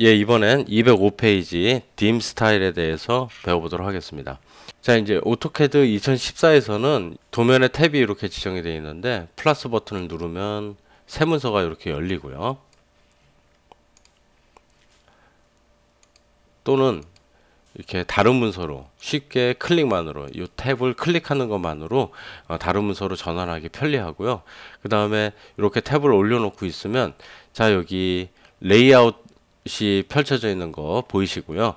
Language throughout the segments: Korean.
예, 이번엔 205페이지 딤 스타일에 대해서 배워보도록 하겠습니다. 자, 이제 오토캐드 2014에서는 도면에 탭이 이렇게 지정이 되어 있는데 플러스 버튼을 누르면 새 문서가 이렇게 열리고요. 또는 이렇게 다른 문서로 쉽게 클릭만으로 이 탭을 클릭하는 것만으로 어, 다른 문서로 전환하기 편리하고요. 그 다음에 이렇게 탭을 올려놓고 있으면 자 여기 레이아웃 이 펼쳐져 있는 거 보이시고요.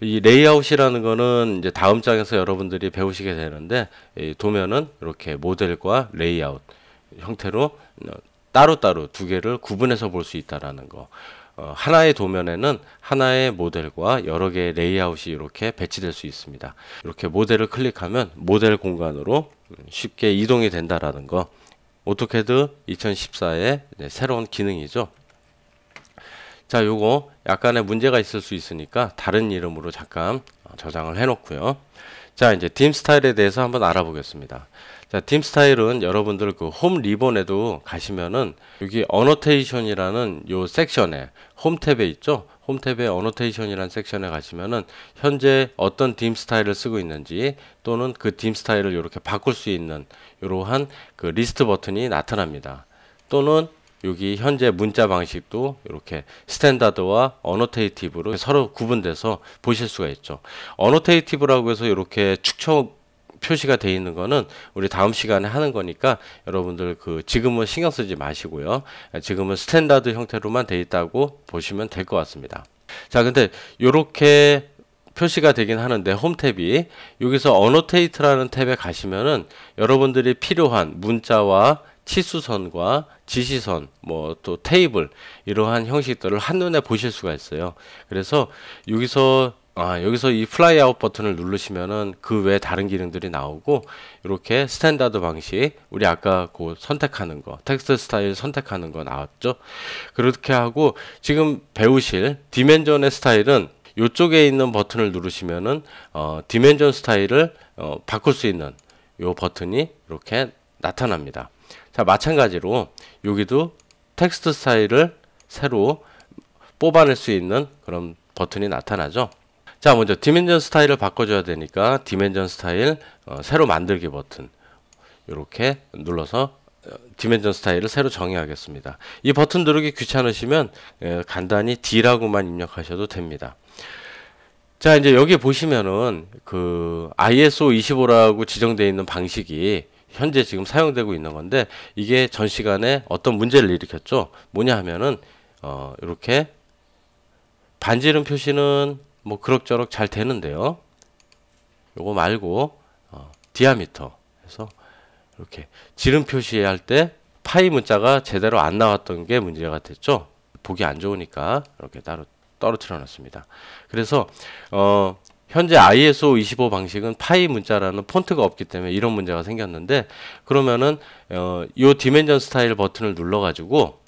이 레이아웃이라는 거는 이제 다음 장에서 여러분들이 배우시게 되는데 도면은 이렇게 모델과 레이아웃 형태로 어, 따로따로 두 개를 구분해서 볼 수 있다라는 거. 어, 하나의 도면에는 하나의 모델과 여러 개의 레이아웃이 이렇게 배치될 수 있습니다. 이렇게 모델을 클릭하면 모델 공간으로 쉽게 이동이 된다라는 거. 오토캐드 2014의 새로운 기능이죠. 자 요거 약간의 문제가 있을 수 있으니까 다른 이름으로 잠깐 저장을 해 놓고요 자 이제 딤 스타일에 대해서 한번 알아보겠습니다 자딤 스타일은 여러분들 그 홈 리본에도 가시면은 여기 어노테이션이라는 요 섹션에 홈 탭에 있죠 홈 탭에 어노테이션이라는 섹션에 가시면은 현재 어떤 딤 스타일을 쓰고 있는지 또는 그 딤 스타일을 이렇게 바꿀 수 있는 이러한 그 리스트 버튼이 나타납니다 또는 여기 현재 문자 방식도 이렇게 스탠다드와 어노테이티브로 서로 구분돼서 보실 수가 있죠. 어노테이티브라고 해서 이렇게 축척 표시가 돼 있는 거는 우리 다음 시간에 하는 거니까 여러분들 그 지금은 신경 쓰지 마시고요. 지금은 스탠다드 형태로만 돼 있다고 보시면 될 것 같습니다. 자, 근데 이렇게 표시가 되긴 하는데 홈 탭이 여기서 어노테이트라는 탭에 가시면은 여러분들이 필요한 문자와 치수선과 지시선, 뭐 또 테이블 이러한 형식들을 한눈에 보실 수가 있어요. 그래서 여기서 아, 여기서 이 플라이 아웃 버튼을 누르시면은 그 외 다른 기능들이 나오고 이렇게 스탠다드 방식 우리 아까 그 선택하는 거 텍스트 스타일 선택하는 거 나왔죠. 그렇게 하고 지금 배우실 디멘전의 스타일은 이쪽에 있는 버튼을 누르시면은 어, 디멘전 스타일을 어, 바꿀 수 있는 요 버튼이 이렇게 나타납니다. 자 마찬가지로 여기도 텍스트 스타일을 새로 뽑아낼 수 있는 그런 버튼이 나타나죠 자 먼저 디멘전 스타일을 바꿔줘야 되니까 디멘전 스타일 어, 새로 만들기 버튼 이렇게 눌러서 어, 디멘전 스타일을 새로 정의하겠습니다 이 버튼 누르기 귀찮으시면 에, 간단히 D라고만 입력하셔도 됩니다 자 이제 여기 보시면은 그 ISO 25라고 지정되어 있는 방식이 현재 지금 사용되고 있는 건데 이게 전 시간에 어떤 문제를 일으켰죠. 뭐냐 하면은 어, 이렇게 반지름 표시는 뭐 그럭저럭 잘 되는데요. 요거 말고 어, 디아미터 해서 이렇게 지름 표시할 때 파이 문자가 제대로 안 나왔던 게 문제가 됐죠. 보기 안 좋으니까 이렇게 따로 떨어뜨려 놨습니다. 그래서 어 현재 ISO 25 방식은 파이 문자라는 폰트가 없기 때문에 이런 문제가 생겼는데 그러면은 어, 요 디멘전 스타일 버튼을 눌러가지고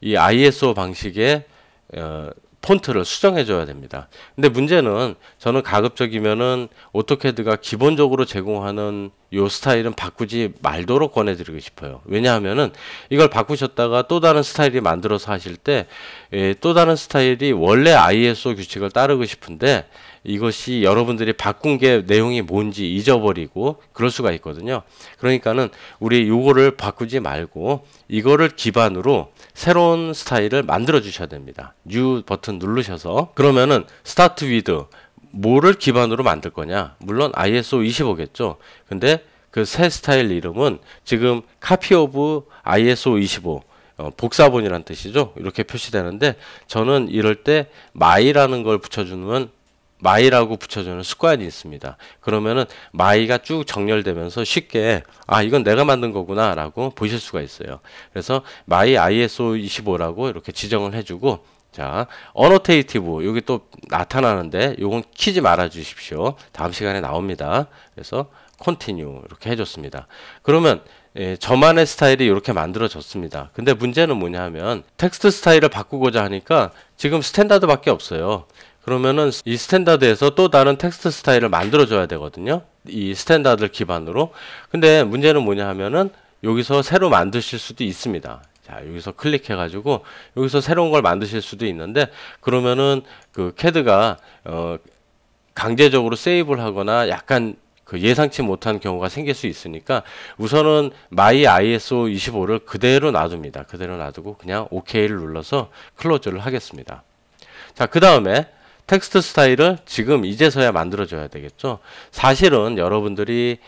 이 ISO 방식의 어, 폰트를 수정해 줘야 됩니다. 근데 문제는 저는 가급적이면은 오토캐드가 기본적으로 제공하는 이 스타일은 바꾸지 말도록 권해드리고 싶어요. 왜냐하면은 이걸 바꾸셨다가 또 다른 스타일이 만들어서 하실 때또 예, 다른 스타일이 원래 ISO 규칙을 따르고 싶은데 이것이 여러분들이 바꾼 게 내용이 뭔지 잊어버리고 그럴 수가 있거든요. 그러니까는 우리 요거를 바꾸지 말고 이거를 기반으로 새로운 스타일을 만들어 주셔야 됩니다. 뉴 버튼 누르셔서 그러면은 스타트 위드 뭐를 기반으로 만들 거냐? 물론 ISO 25겠죠. 근데 그 새 스타일 이름은 지금 카피 오브 ISO 25 어, 복사본이란 뜻이죠. 이렇게 표시되는데 저는 이럴 때 my라는 걸 붙여주면 마이라고 붙여주는 습관이 있습니다. 그러면은 마이가쭉 정렬되면서 쉽게 아 이건 내가 만든 거구나라고 보실 수가 있어요. 그래서 마이 ISO 25라고 이렇게 지정을 해주고 자, 어노테이티브 여기 또 나타나는데 요건 키지 말아 주십시오. 다음 시간에 나옵니다. 그래서 continue 이렇게 해줬습니다. 그러면 예, 저만의 스타일이 이렇게 만들어졌습니다. 근데 문제는 뭐냐 하면 텍스트 스타일을 바꾸고자 하니까 지금 스탠다드밖에 없어요. 그러면은 이 스탠다드에서 또 다른 텍스트 스타일을 만들어줘야 되거든요. 이 스탠다드를 기반으로. 근데 문제는 뭐냐 하면은 여기서 새로 만드실 수도 있습니다. 자, 여기서 클릭해가지고 여기서 새로운 걸 만드실 수도 있는데 그러면은 그 캐드가 어, 강제적으로 세이브를 하거나 약간 그 예상치 못한 경우가 생길 수 있으니까 우선은 my ISO 25를 그대로 놔둡니다. 그대로 놔두고 그냥 OK를 눌러서 클로즈를 하겠습니다. 자, 그 다음에 텍스트 스타일을 지금 이제서야 만들어줘야 되겠죠. 사실은 여러분들이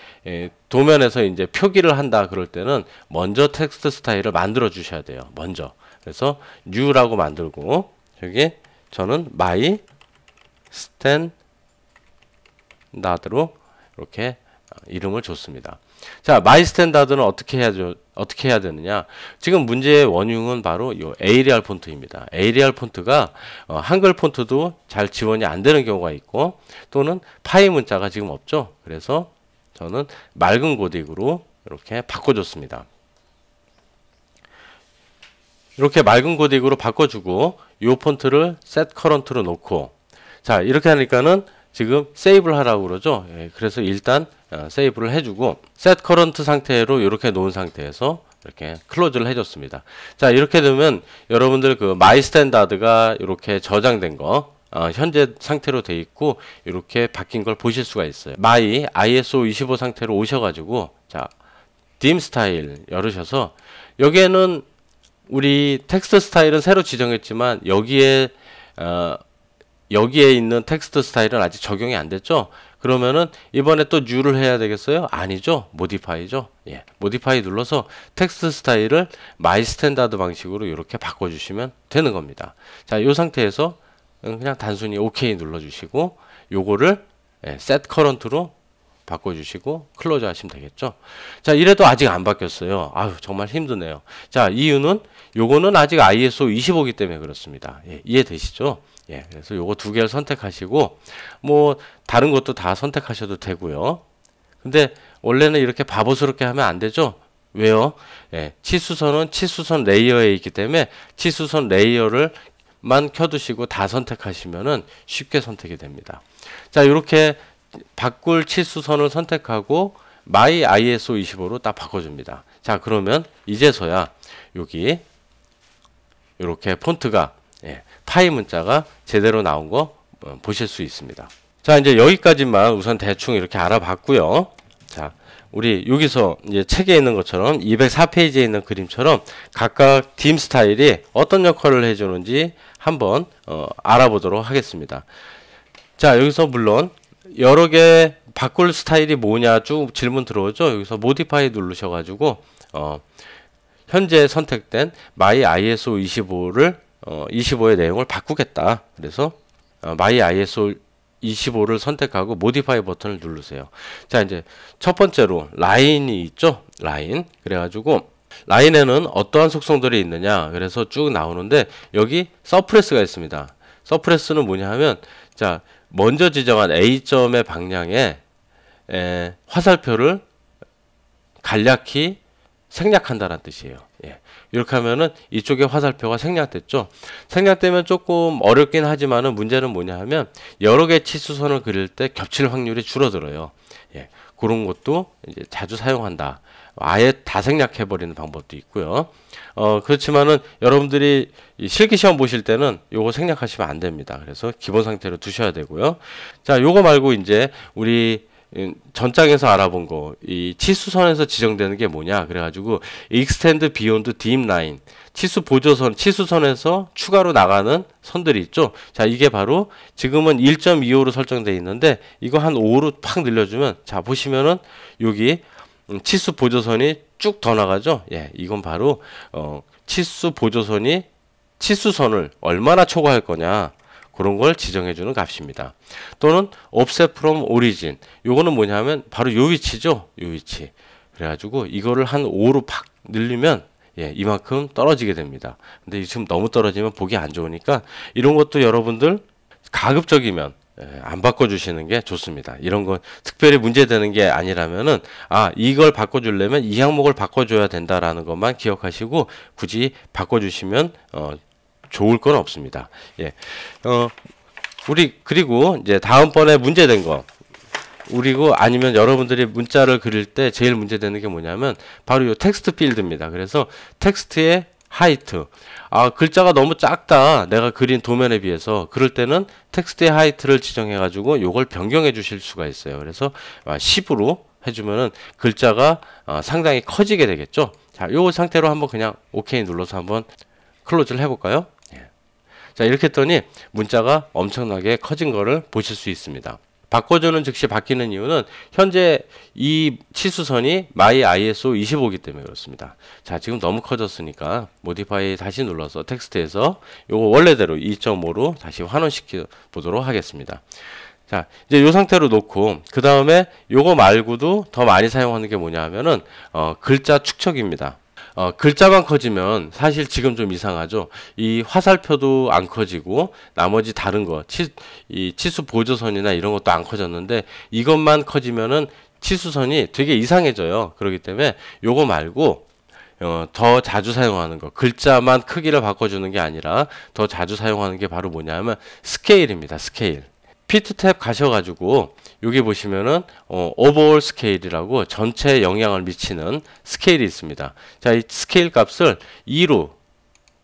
도면에서 이제 표기를 한다 그럴 때는 먼저 텍스트 스타일을 만들어 주셔야 돼요. 먼저. 그래서 new라고 만들고 여기 저는 my standard로 이렇게 이름을 줬습니다. 자, 마이 스탠다드는 어떻게 해야죠? 어떻게 해야 되느냐? 지금 문제의 원흉은 바로 이 ARL 폰트입니다. ARL 폰트가 어, 한글 폰트도 잘 지원이 안 되는 경우가 있고 또는 파이 문자가 지금 없죠. 그래서 저는 맑은 고딕으로 이렇게 바꿔줬습니다. 이렇게 맑은 고딕으로 바꿔주고 이 폰트를 set current로 놓고 자 이렇게 하니까는 지금 세이브를 하라고 그러죠. 예, 그래서 일단 어, 세이브를 해주고 set current 상태로 이렇게 놓은 상태에서 이렇게 클로즈를 해줬습니다. 자 이렇게 되면 여러분들 그 my standard가 이렇게 저장된 거 어, 현재 상태로 돼 있고 이렇게 바뀐 걸 보실 수가 있어요. my ISO 25 상태로 오셔가지고 자 dim 스타일 열으셔서 여기에는 우리 텍스트 스타일은 새로 지정했지만 여기에 어, 여기에 있는 텍스트 스타일은 아직 적용이 안 됐죠? 그러면은 이번에 또 뉴를 해야 되겠어요? 아니죠. 모디파이죠. 예. 모디파이 눌러서 텍스트 스타일을 마이 스탠다드 방식으로 이렇게 바꿔 주시면 되는 겁니다. 자, 이 상태에서 그냥 단순히 OK 눌러 주시고 요거를 예, set c u r 로 바꿔 주시고 클로즈 하시면 되겠죠. 자, 이래도 아직 안 바뀌었어요. 아유, 정말 힘드네요. 자, 이유는 요거는 아직 ISO 25이기 때문에 그렇습니다. 예, 이해되시죠? 예, 그래서 요거 두 개를 선택하시고 뭐 다른 것도 다 선택하셔도 되고요. 근데 원래는 이렇게 바보스럽게 하면 안 되죠. 왜요? 예, 치수선은 치수선 레이어에 있기 때문에 치수선 레이어를 만 켜두시고 다 선택하시면은 쉽게 선택이 됩니다. 자, 이렇게 바꿀 치수선을 선택하고 my ISO 25로 딱 바꿔줍니다. 자, 그러면 이제서야 여기 이렇게 폰트가 파이 문자가 제대로 나온 거 어, 보실 수 있습니다. 자, 이제 여기까지만 우선 대충 이렇게 알아봤고요. 자, 우리 여기서 이제 책에 있는 것처럼 204페이지에 있는 그림처럼 각각 딤 스타일이 어떤 역할을 해주는지 한번 어, 알아보도록 하겠습니다. 자, 여기서 물론 여러 개 바꿀 스타일이 뭐냐 쭉 질문 들어오죠. 여기서 모디파이 누르셔가지고 어, 현재 선택된 my ISO 25를 어, 25의 내용을 바꾸겠다. 그래서 어, My ISO 25를 선택하고 Modify 버튼을 누르세요. 자, 이제 첫 번째로 라인이 있죠? 라인. 그래가지고 라인에는 어떠한 속성들이 있느냐. 그래서 쭉 나오는데 여기 서프레스가 있습니다. 서프레스는 뭐냐 하면 자, 먼저 지정한 A점의 방향에 에, 화살표를 간략히 생략한다는 뜻이에요. 예. 이렇게 하면은 이쪽에 화살표가 생략됐죠. 생략되면 조금 어렵긴 하지만은 문제는 뭐냐 하면 여러 개 치수선을 그릴 때 겹칠 확률이 줄어들어요. 예. 그런 것도 이제 자주 사용한다. 아예 다 생략해 버리는 방법도 있고요. 어 그렇지만은 여러분들이 실기 시험 보실 때는 요거 생략하시면 안 됩니다. 그래서 기본 상태로 두셔야 되고요. 자, 요거 말고 이제 우리 전장에서 알아본 거, 이 치수선에서 지정되는 게 뭐냐? 그래가지고 익스텐드 비욘드 딥 라인, 치수 보조선, 치수선에서 추가로 나가는 선들이 있죠. 자, 이게 바로 지금은 1.25로 설정되어 있는데 이거 한 5로 팍 늘려주면 자 보시면은 여기 음, 치수 보조선이 쭉 더 나가죠. 예, 이건 바로 어, 치수 보조선이 치수선을 얼마나 초과할 거냐. 그런 걸 지정해 주는 값입니다. 또는 offset from origin. 요거는 뭐냐면 바로 요 위치죠. 요 위치. 그래 가지고 이거를 한 5로 팍 늘리면 예, 이만큼 떨어지게 됩니다. 근데 지금 너무 떨어지면 보기 안 좋으니까 이런 것도 여러분들 가급적이면 예, 안 바꿔주시는 게 좋습니다. 이런 건 특별히 문제되는 게 아니라면은 아 이걸 바꿔주려면 이 항목을 바꿔줘야 된다라는 것만 기억하시고 굳이 바꿔주시면 어, 좋을 건 없습니다. 예. 어, 우리 그리고 이제 다음번에 문제된 거 우리고 아니면 여러분들이 문자를 그릴 때 제일 문제되는 게 뭐냐면 바로 이 텍스트 필드입니다. 그래서 텍스트의 하이트 아 글자가 너무 작다 내가 그린 도면에 비해서 그럴 때는 텍스트의 하이트를 지정해 가지고 요걸 변경해 주실 수가 있어요 그래서 10으로 아, 해주면은 글자가 아, 상당히 커지게 되겠죠 자요 상태로 한번 그냥 OK 눌러서 한번 클로즈를 해볼까요 자, 이렇게 했더니 문자가 엄청나게 커진 것을 보실 수 있습니다. 바꿔주는 즉시 바뀌는 이유는 현재 이 치수선이 my ISO 25이기 때문에 그렇습니다. 자, 지금 너무 커졌으니까 모디파이 다시 눌러서 텍스트에서 이거 원래대로 2.5로 다시 환원시켜 보도록 하겠습니다. 자, 이제 요 상태로 놓고 그 다음에 요거 말고도 더 많이 사용하는 게 뭐냐 하면은 어, 글자 축척입니다. 어, 글자만 커지면 사실 지금 좀 이상하죠. 이 화살표도 안 커지고 나머지 다른 거, 치, 이 치수 보조선이나 이런 것도 안 커졌는데 이것만 커지면은 치수선이 되게 이상해져요. 그렇기 때문에 요거 말고 어, 더 자주 사용하는 거 글자만 크기를 바꿔주는 게 아니라 더 자주 사용하는 게 바로 뭐냐면 스케일입니다 스케일 피트 탭 가셔가지고 여기 보시면은 어, 오버올 스케일이라고 전체 영향을 미치는 스케일이 있습니다. 자, 이 스케일 값을 2로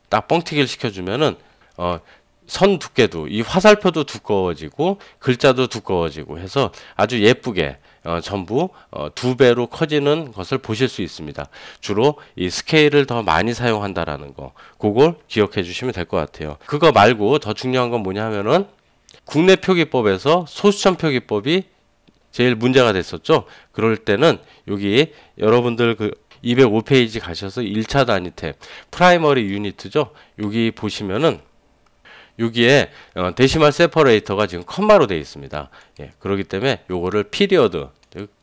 딱 뻥튀기를 시켜주면은 어, 선 두께도 이 화살표도 두꺼워지고 글자도 두꺼워지고 해서 아주 예쁘게 어, 전부 어, 두 배로 커지는 것을 보실 수 있습니다. 주로 이 스케일을 더 많이 사용한다라는 거, 그걸 기억해 주시면 될 것 같아요. 그거 말고 더 중요한 건 뭐냐면은 국내 표기법에서 소수점 표기법이 제일 문제가 됐었죠. 그럴 때는 여기 여러분들 그 205페이지 가셔서 1차 단위 탭 프라이머리 유니트죠. 여기 보시면은 여기에 어, 데시말 세퍼레이터가 지금 컴마로 되어 있습니다. 예, 그렇기 때문에 요거를 피리어드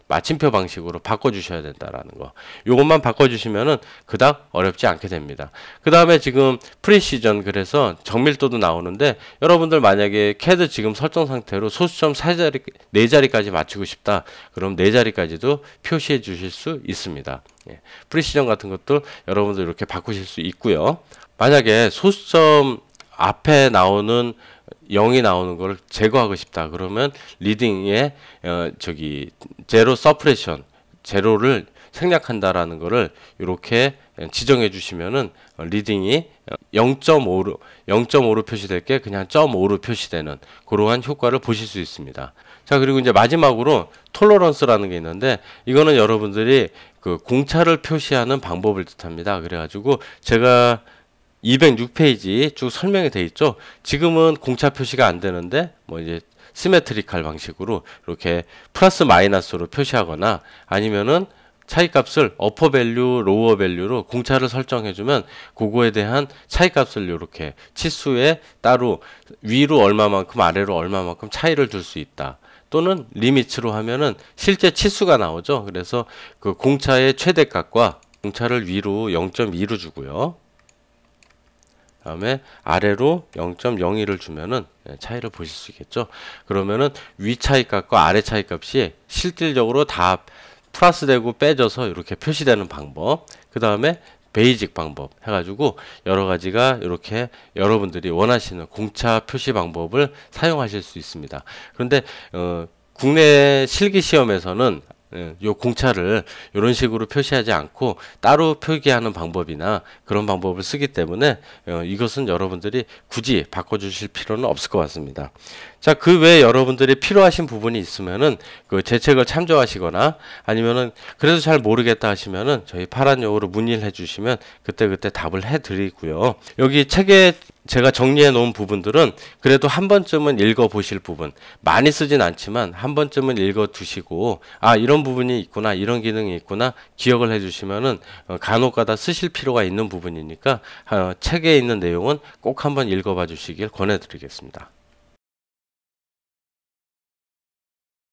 마침표 방식으로 바꿔주셔야 된다라는 거. 요것만 바꿔주시면은 그닥 어렵지 않게 됩니다. 그 다음에 지금 프리시전 그래서 정밀도도 나오는데 여러분들 만약에 캐드 지금 설정 상태로 소수점 4자리, 4자리까지 맞추고 싶다. 그럼 4자리까지도 표시해 주실 수 있습니다. 예. 프리시전 같은 것도 여러분들 이렇게 바꾸실 수 있고요. 만약에 소수점 앞에 나오는 0이 나오는 걸 제거하고 싶다. 그러면 리딩에 어, 저기 제로 서프레션 제로를 생략한다라는 거를 이렇게 지정해 주시면은 리딩이 0.5로 0.5로 표시될 게 그냥 0.5로 표시되는 그러한 효과를 보실 수 있습니다. 자 그리고 이제 마지막으로 톨러런스라는 게 있는데 이거는 여러분들이 그 공차를 표시하는 방법을 뜻합니다. 그래가지고 제가 206페이지 쭉 설명이 돼 있죠. 지금은 공차 표시가 안 되는데 뭐 이제 시메트리칼 방식으로 이렇게 플러스 마이너스로 표시하거나 아니면은 차이값을 어퍼 밸류, 로어 밸류로 공차를 설정해주면 그거에 대한 차이값을 이렇게 치수에 따로 위로 얼마만큼 아래로 얼마만큼 차이를 줄 수 있다. 또는 리미츠로 하면은 실제 치수가 나오죠. 그래서 그 공차의 최대값과 공차를 위로 0.2로 주고요. 다음에 아래로 0.01을 주면은 예, 차이를 보실 수 있겠죠. 그러면은 위 차이값과 아래 차이값이 실질적으로 다 플러스 되고 빼져서 이렇게 표시되는 방법. 그 다음에 베이직 방법 해가지고 여러 가지가 이렇게 여러분들이 원하시는 공차 표시 방법을 사용하실 수 있습니다. 그런데 어, 국내 실기 시험에서는 예, 요 공차를 이런 식으로 표시하지 않고 따로 표기하는 방법이나 그런 방법을 쓰기 때문에 어, 이것은 여러분들이 굳이 바꿔주실 필요는 없을 것 같습니다. 자, 그 외에 여러분들이 필요하신 부분이 있으면은 그 제 책을 참조하시거나 아니면은 그래도 잘 모르겠다 하시면은 저희 파란 여으로 문의를 해 주시면 그때그때 답을 해 드리고요. 여기 책에 제가 정리해 놓은 부분들은 그래도 한 번쯤은 읽어 보실 부분. 많이 쓰진 않지만 한 번쯤은 읽어 두시고 아, 이런 부분이 있구나. 이런 기능이 있구나. 기억을 해 주시면은 어, 간혹가다 쓰실 필요가 있는 부분이니까 어, 책에 있는 내용은 꼭 한번 읽어 봐 주시길 권해 드리겠습니다.